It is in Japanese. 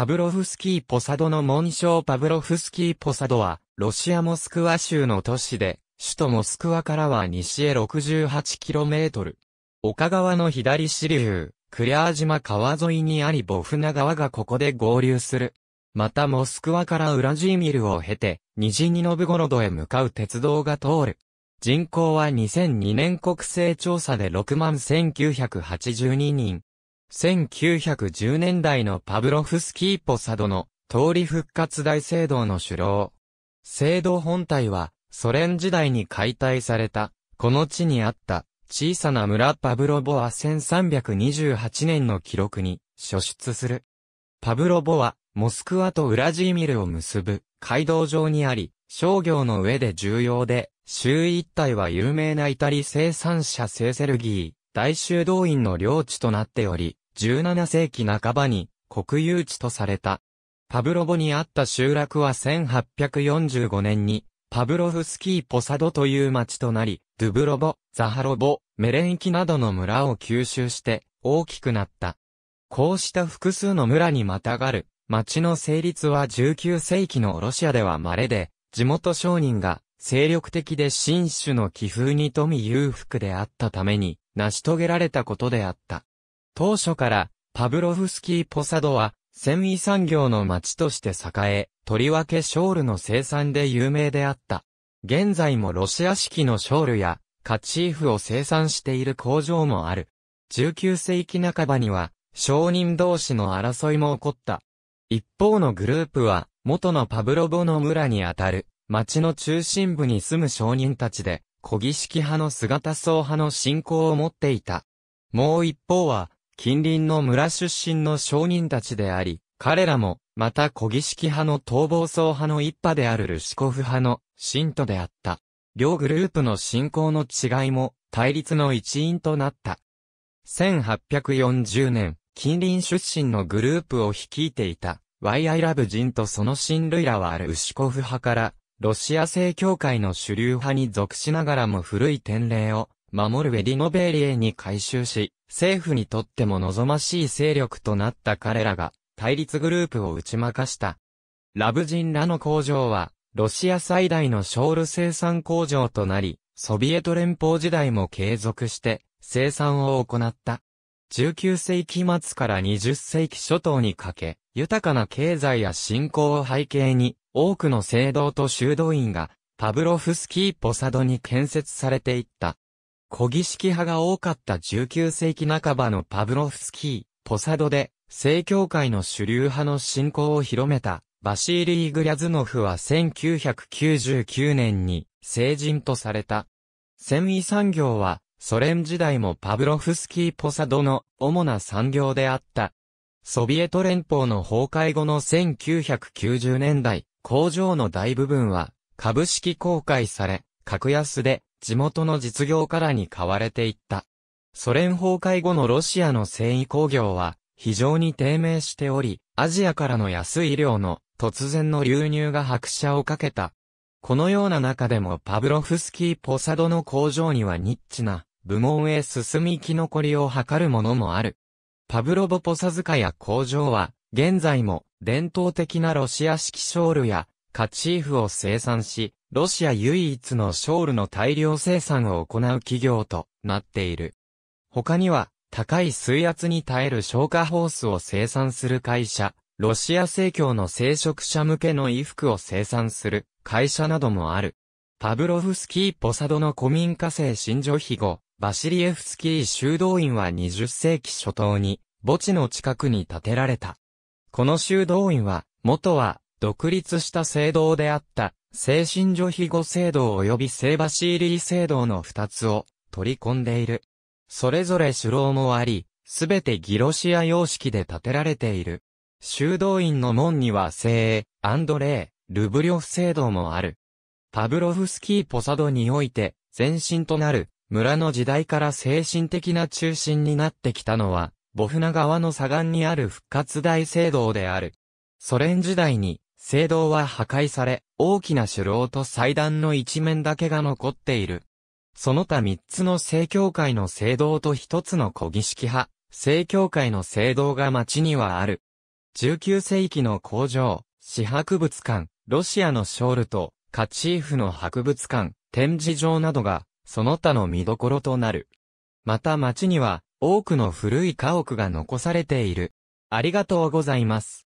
パブロフスキー・ポサドの紋章パブロフスキー・ポサドは、ロシア・モスクワ州の都市で、首都モスクワからは西へ 68km。丘川の左支流、クリアー島川沿いにありボフナ川がここで合流する。またモスクワからウラジーミルを経て、ニジニノブゴロドへ向かう鉄道が通る。人口は2002年国勢調査で6万1982人。1910年代のパブロフスキーポサドの通り復活大聖堂の首楼。聖堂本体はソ連時代に解体された、この地にあった小さな村パブロボは1328年の記録に初出する。パブロボはモスクワとウラジーミルを結ぶ街道上にあり、商業の上で重要で、周囲一帯は有名なイタリ生産者セーセルギー、大修道院の領地となっており、17世紀半ばに国有地とされた。パブロボにあった集落は1845年にパブロフスキーポサドという町となり、ドゥブロボ、ザハロボ、メレンキなどの村を吸収して大きくなった。こうした複数の村にまたがる町の成立は19世紀のロシアでは稀で、地元商人が精力的で新種の気風に富み裕福であったために成し遂げられたことであった。当初からパブロフスキー・ポサドは繊維産業の町として栄え、とりわけショールの生産で有名であった。現在もロシア式のショールやカチーフを生産している工場もある。19世紀半ばには商人同士の争いも起こった。一方のグループは元のパブロボの村にあたる町の中心部に住む商人たちで、小儀式派の姿層派の信仰を持っていた。もう一方は、近隣の村出身の商人たちであり、彼らも、また小儀式派の逃亡僧派の一派であるルシコフ派の信徒であった。両グループの信仰の違いも対立の一因となった。1840年、近隣出身のグループを率いていた、ワイアイラブ人とその親類らはあるウシコフ派から、ロシア正教会の主流派に属しながらも古い典礼を守るウェディノベーリエに改修し、政府にとっても望ましい勢力となった彼らが、対立グループを打ち負かした。ラブ人らの工場は、ロシア最大のショール生産工場となり、ソビエト連邦時代も継続して、生産を行った。19世紀末から20世紀初頭にかけ、豊かな経済や振興を背景に、多くの聖堂と修道院が、パブロフスキー・ポサドに建設されていった。古儀式派が多かった19世紀半ばのパブロフスキー、ポサドで、正教会の主流派の信仰を広めた、バシーリー・グリャズノフは1999年に、成人とされた。繊維産業は、ソ連時代もパブロフスキー・ポサドの主な産業であった。ソビエト連邦の崩壊後の1990年代、工場の大部分は株式公開され、格安で地元の実業家らに買われていった。ソ連崩壊後のロシアの繊維工業は非常に低迷しており、アジアからの安い量の突然の流入が拍車をかけた。このような中でもパブロフスキー・ポサドの工場にはニッチな部門へ進み生き残りを図るものもある。パブロボ・ポサ塚や工場は現在も伝統的なロシア式ショールやカチーフを生産し、ロシア唯一のショールの大量生産を行う企業となっている。他には、高い水圧に耐える消火ホースを生産する会社、ロシア正教の聖職者向けの衣服を生産する会社などもある。パブロフスキー・ポサドの古民家製新女庇護、バシリエフスキー修道院は20世紀初頭に、墓地の近くに建てられた。この修道院は、元は独立した聖堂であった、聖神女庇護聖堂及び聖バシーリー聖堂の二つを取り込んでいる。それぞれ首楼もあり、すべてギロシア様式で建てられている。修道院の門には聖、アンドレー、ルブリョフ聖堂もある。パブロフスキーポサドにおいて、前身となる、村の時代から精神的な中心になってきたのは、ボフナ川の左岸にある復活大聖堂である。ソ連時代に、聖堂は破壊され、大きな首楼と祭壇の一面だけが残っている。その他三つの聖教会の聖堂と一つの古儀式派、聖教会の聖堂が町にはある。19世紀の工場、市博物館、ロシアのショールと、カチーフの博物館、展示場などが、その他の見どころとなる。また町には、多くの古い家屋が残されている。ありがとうございます。